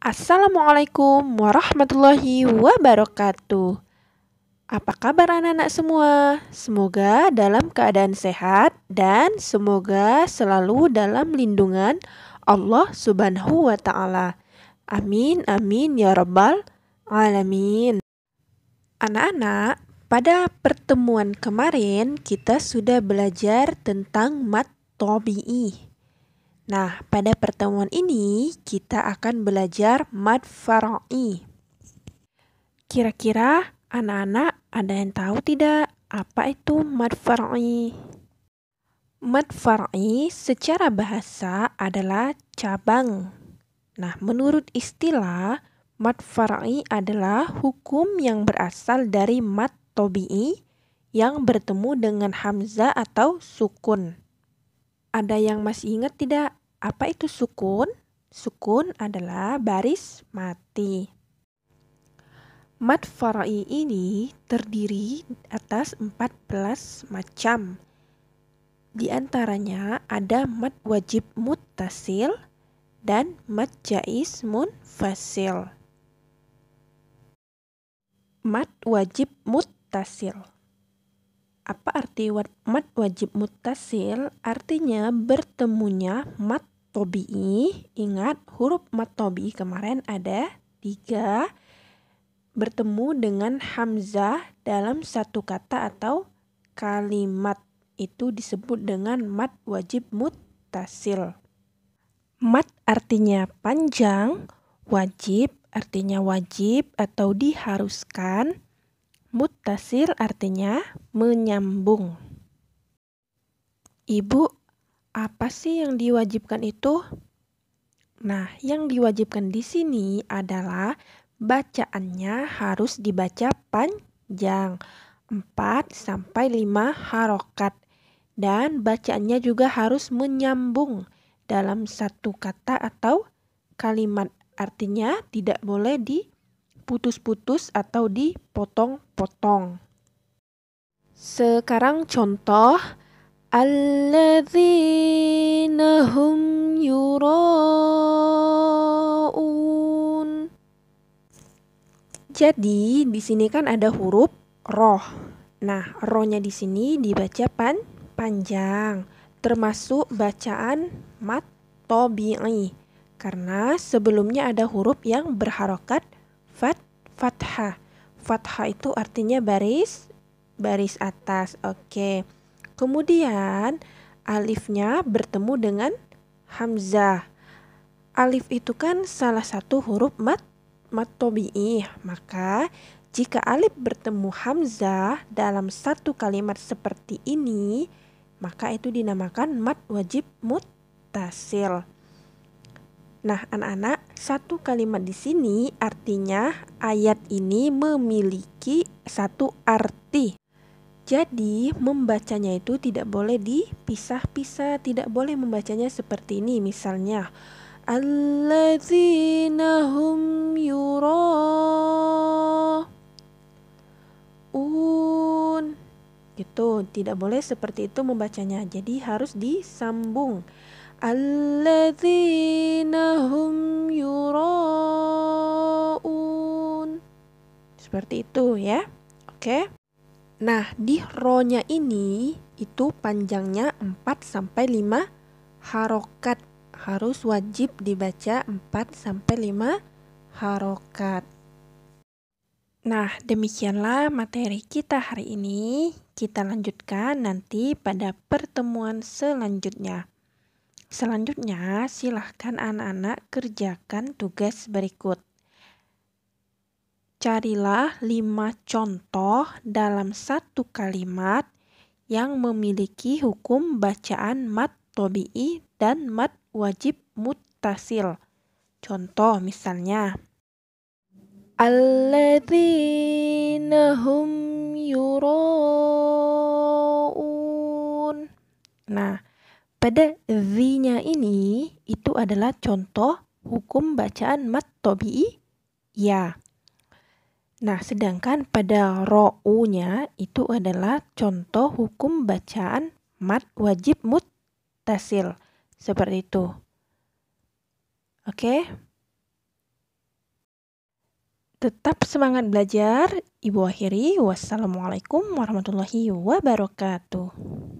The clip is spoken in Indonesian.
Assalamualaikum warahmatullahi wabarakatuh. Apa kabar anak-anak semua? Semoga dalam keadaan sehat dan semoga selalu dalam lindungan Allah Subhanahu wa taala. Amin amin ya rabbal alamin. Anak-anak, pada pertemuan kemarin kita sudah belajar tentang mat tabi'i. Nah, pada pertemuan ini kita akan belajar mad faro'i. Kira-kira anak-anak ada yang tahu tidak apa itu mad faro'i? Mad faro'i secara bahasa adalah cabang. Nah, menurut istilah mad faro'i adalah hukum yang berasal dari mad tobi'i yang bertemu dengan hamzah atau sukun. Ada yang masih ingat tidak apa itu sukun? Sukun adalah baris mati. Mat farai ini terdiri atas 14 macam. Di antaranya ada mat wajib mutasil dan mat jais munfasil. Mat wajib mutasil. Apa arti mat wajib mutasil? Artinya bertemunya mat tobi'i, ingat huruf mat tobi'i kemarin ada tiga bertemu dengan hamzah dalam satu kata atau kalimat. Itu disebut dengan mat wajib mutasil. Mat artinya panjang, wajib artinya wajib atau diharuskan, mutasil artinya menyambung. Ibu apa sih yang diwajibkan itu? Nah, yang diwajibkan di sini adalah bacaannya harus dibaca panjang 4 sampai 5 harokat dan bacaannya juga harus menyambung dalam satu kata atau kalimat. Artinya tidak boleh diputus-putus atau dipotong-potong. Sekarang contoh الذين hum yuraun Jadi di sini kan ada huruf roh. Nah, rohnya di sini dibaca pan panjang, termasuk bacaan mat tobi'i. Karena sebelumnya ada huruf yang berharokat fat fathah. Fathah itu artinya baris baris atas. Oke. Okay. Kemudian alifnya bertemu dengan hamzah. Alif itu kan salah satu huruf mat mat tobi'i. Maka jika alif bertemu hamzah dalam satu kalimat seperti ini, maka itu dinamakan mat wajib mutasil. Nah, anak-anak, satu kalimat di sini artinya ayat ini memiliki satu arti. Jadi, membacanya itu tidak boleh dipisah-pisah, tidak boleh membacanya seperti ini. Misalnya, alladzina hum yura un gitu, tidak boleh seperti itu membacanya. Jadi harus disambung. Alladzina hum yuraun. Seperti itu ya. Oke. Okay. Nah, di ronya ini itu panjangnya 4 sampai 5 harokat. Harus wajib dibaca 4 sampai 5 harokat. Nah, demikianlah materi kita hari ini. Kita lanjutkan nanti pada pertemuan selanjutnya. Selanjutnya, silahkan anak-anak kerjakan tugas berikut. Carilah lima contoh dalam satu kalimat yang memiliki hukum bacaan mat tobi'i dan mat wajib mutasil. Contoh misalnya, Alladzina hum yura'un. Nah, pada zinya ini itu adalah contoh hukum bacaan mat tobi'i ya. Nah, sedangkan pada ro'unya itu adalah contoh hukum bacaan mat wajib tasil Seperti itu. Oke. Tetap semangat belajar. Ibu akhiri. Wassalamualaikum warahmatullahi wabarakatuh.